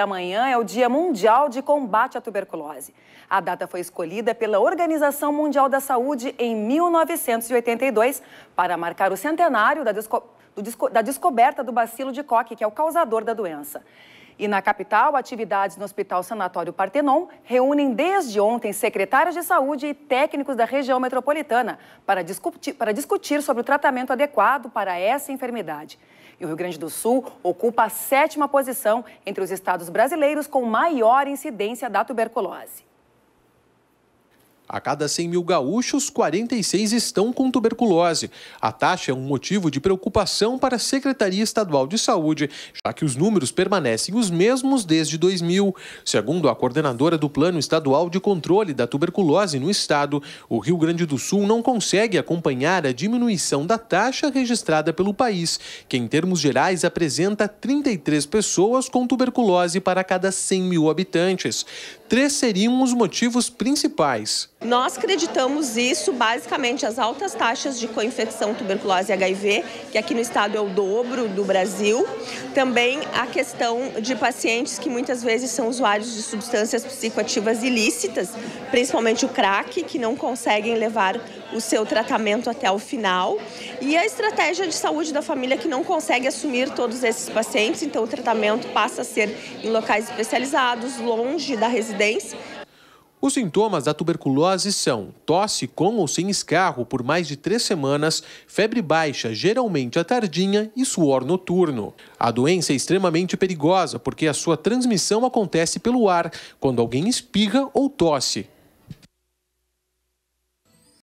Amanhã é o Dia Mundial de Combate à Tuberculose. A data foi escolhida pela Organização Mundial da Saúde em 1982 para marcar o centenário da, desco... da descoberta do bacilo de Koch, que é o causador da doença. E na capital, atividades no Hospital Sanatório Partenon reúnem desde ontem secretários de saúde e técnicos da região metropolitana para discutir, para discutir sobre o tratamento adequado para essa enfermidade. E o Rio Grande do Sul ocupa a sétima posição entre os estados brasileiros com maior incidência da tuberculose. A cada 100 mil gaúchos, 46 estão com tuberculose. A taxa é um motivo de preocupação para a Secretaria Estadual de Saúde, já que os números permanecem os mesmos desde 2000. Segundo a coordenadora do Plano Estadual de Controle da Tuberculose no estado, o Rio Grande do Sul não consegue acompanhar a diminuição da taxa registrada pelo país, que em termos gerais apresenta 33 pessoas com tuberculose para cada 100 mil habitantes. Três seriam os motivos principais. Nós acreditamos isso basicamente as altas taxas de coinfecção tuberculose e HIV, que aqui no estado é o dobro do Brasil. Também a questão de pacientes que muitas vezes são usuários de substâncias psicoativas ilícitas, principalmente o crack, que não conseguem levar o seu tratamento até o final. E a estratégia de saúde da família que não consegue assumir todos esses pacientes, então o tratamento passa a ser em locais especializados, longe da residência os sintomas da tuberculose são tosse com ou sem escarro por mais de três semanas, febre baixa, geralmente à tardinha, e suor noturno. A doença é extremamente perigosa porque a sua transmissão acontece pelo ar, quando alguém espirra ou tosse.